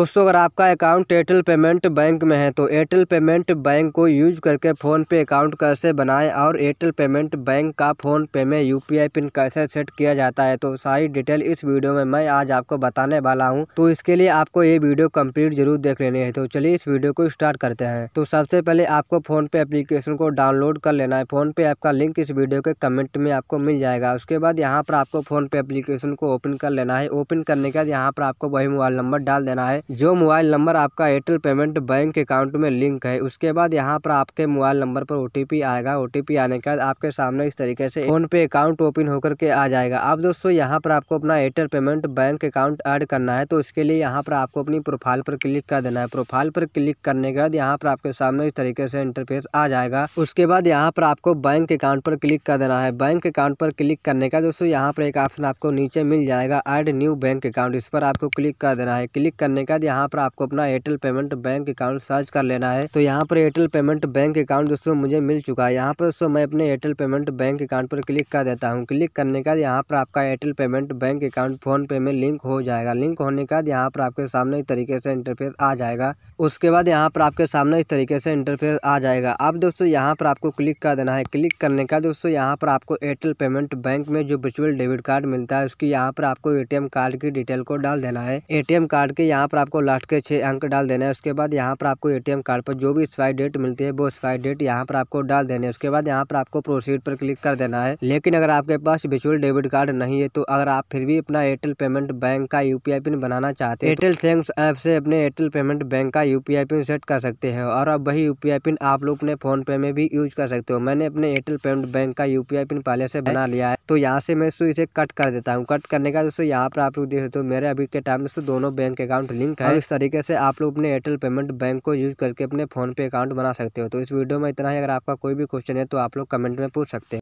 दोस्तों अगर आपका अकाउंट एयरटेल पेमेंट बैंक में है तो एयरटेल पेमेंट बैंक को यूज करके फ़ोन पे अकाउंट कैसे बनाएं और एयरटेल पेमेंट बैंक का फ़ोन पे में यूपीआई पिन कैसे सेट किया जाता है तो सारी डिटेल इस वीडियो में मैं आज आपको बताने वाला हूं तो इसके लिए आपको ये वीडियो कंप्लीट जरूर देख लेनी है तो चलिए इस वीडियो को स्टार्ट करते हैं तो सबसे पहले आपको फ़ोन पे एप्लीकेशन को डाउनलोड कर लेना है फ़ोन पे ऐप का लिंक इस वीडियो के कमेंट में आपको मिल जाएगा उसके बाद यहाँ पर आपको फ़ोन पे एप्लीकेशन को ओपन कर लेना है ओपन करने के बाद यहाँ पर आपको वही मोबाइल नंबर डाल देना है जो मोबाइल नंबर आपका एयरटेल पेमेंट बैंक अकाउंट में लिंक है उसके बाद यहाँ पर आपके मोबाइल नंबर पर ओ आएगा ओ आने के बाद आपके सामने इस तरीके से फोन पे अकाउंट ओपन होकर के आ जाएगा अब दोस्तों यहाँ पर आपको अपना Airtel payment bank account add करना है तो इसके लिए यहाँ पर आपको अपनी प्रोफाइल पर क्लिक कर देना है प्रोफाइल पर क्लिक करने के बाद यहाँ पर आपके सामने इस तरीके से इंटरफेस आ जाएगा उसके बाद यहाँ पर आपको बैंक अकाउंट पर क्लिक कर देना है बैंक अकाउंट पर क्लिक करने का दोस्तों यहाँ पर एक ऑप्शन आपको नीचे मिल जाएगा एड न्यू बैंक अकाउंट इस पर आपको क्लिक कर देना है क्लिक करने का बाद यहाँ पर आपको अपना Airtel payment bank account search कर लेना है तो यहाँ पर एयरटेल पेमेंट बैंक अकाउंट दोस्तों मुझे मिल चुका है यहाँ पर दोस्तों मैं अपने एयरटेल पेमेंट बैंक अकाउंट पर क्लिक कर देता हूँ क्लिक करने के बाद यहाँ पर आपका Airtel payment bank account PhonePe में लिंक हो जाएगा लिंक होने के बाद यहाँ पर आपके सामने इस तरीके से इंटरफेस आ जाएगा उसके बाद यहाँ पर आपके सामने इस तरीके से इंटरफेस आ जाएगा अब दोस्तों यहाँ पर आपको क्लिक कर देना है क्लिक करने का दोस्तों यहाँ पर आपको एयरटेल पेमेंट बैंक में जो वर्चुअल डेबिट कार्ड मिलता है उसकी यहाँ पर आपको एटीएम कार्ड की डिटेल को डाल देना है एटीएम कार्ड के यहाँ पर आपको लास्ट के छः अंक डाल देना है उसके बाद यहाँ पर आपको एटीएम कार्ड पर जो भी एक्सपायर डेट मिलती है वो एक्सपायर डेट यहाँ पर आपको डाल देना है उसके बाद यहाँ पर आपको प्रोसीड पर क्लिक कर देना है लेकिन अगर आपके पास विचुअल डेबिट कार्ड नहीं है तो अगर आप फिर भी अपना एयरटेल पेमेंट बैंक का यूपीआई पिन बनाना चाहते हैं एयरटेल सेंग्स ऐप से अपने एयरटेल पेमेंट बैंक का यूपीआई पिन सेट कर सकते हैं और अब वही यूपीआई पिन आप लोग अपने फोन पे में भी यूज कर सकते हो मैंने अपने एयरटेल पेमेंट बैंक का यूपीआई पिन पहले से बना लिया है तो यहाँ से मैं इसे कट कर देता हूँ कट करने का दोस्तों यहाँ पर आप लोग देख सकते हो मेरे अभी के टाइम दोस्तों दोनों बैंक अकाउंट लिंक लिंक है और इस तरीके से आप लोग अपने एयरटेल पेमेंट बैंक को यूज़ करके अपने फ़ोन पे अकाउंट बना सकते हो तो इस वीडियो में इतना ही अगर आपका कोई भी क्वेश्चन है तो आप लोग कमेंट में पूछ सकते हैं